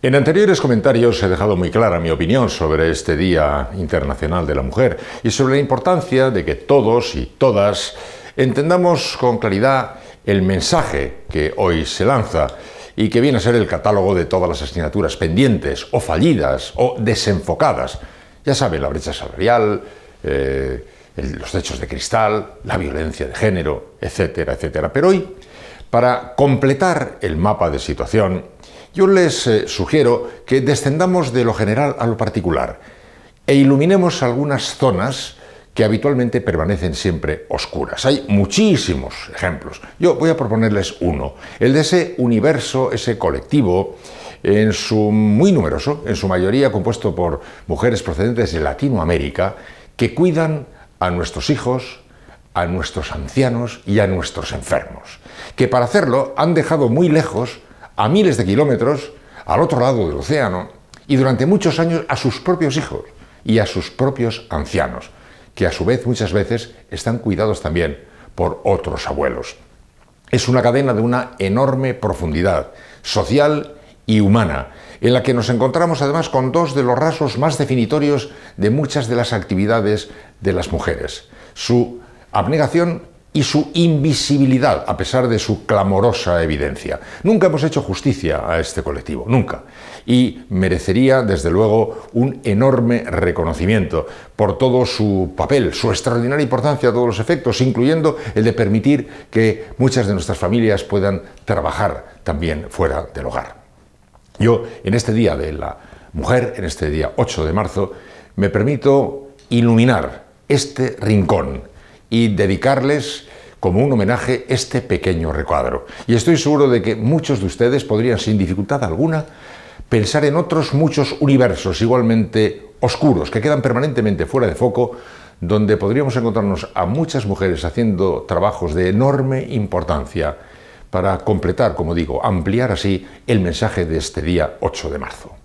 En anteriores comentarios he dejado muy clara mi opinión sobre este Día Internacional de la Mujer y sobre la importancia de que todos y todas entendamos con claridad el mensaje que hoy se lanza y que viene a ser el catálogo de todas las asignaturas pendientes o fallidas o desenfocadas. Ya saben, la brecha salarial, eh, los techos de cristal, la violencia de género, etcétera, etcétera. Pero hoy, para completar el mapa de situación, yo les eh, sugiero que descendamos de lo general a lo particular e iluminemos algunas zonas que habitualmente permanecen siempre oscuras. Hay muchísimos ejemplos. Yo voy a proponerles uno, el de ese universo, ese colectivo, en su muy numeroso, en su mayoría compuesto por mujeres procedentes de Latinoamérica, que cuidan a nuestros hijos, a nuestros ancianos y a nuestros enfermos, que para hacerlo han dejado muy lejos a miles de kilómetros al otro lado del océano y durante muchos años a sus propios hijos y a sus propios ancianos, que a su vez muchas veces están cuidados también por otros abuelos. Es una cadena de una enorme profundidad social y humana, en la que nos encontramos además con dos de los rasgos más definitorios de muchas de las actividades de las mujeres, su abnegación y su invisibilidad, a pesar de su clamorosa evidencia. Nunca hemos hecho justicia a este colectivo, nunca. Y merecería, desde luego, un enorme reconocimiento por todo su papel, su extraordinaria importancia a todos los efectos, incluyendo el de permitir que muchas de nuestras familias puedan trabajar también fuera del hogar. Yo, en este Día de la Mujer, en este día 8 de marzo, me permito iluminar este rincón y dedicarles como un homenaje este pequeño recuadro. Y estoy seguro de que muchos de ustedes podrían, sin dificultad alguna, pensar en otros muchos universos igualmente oscuros, que quedan permanentemente fuera de foco, donde podríamos encontrarnos a muchas mujeres haciendo trabajos de enorme importancia para completar, como digo, ampliar así el mensaje de este día 8 de marzo.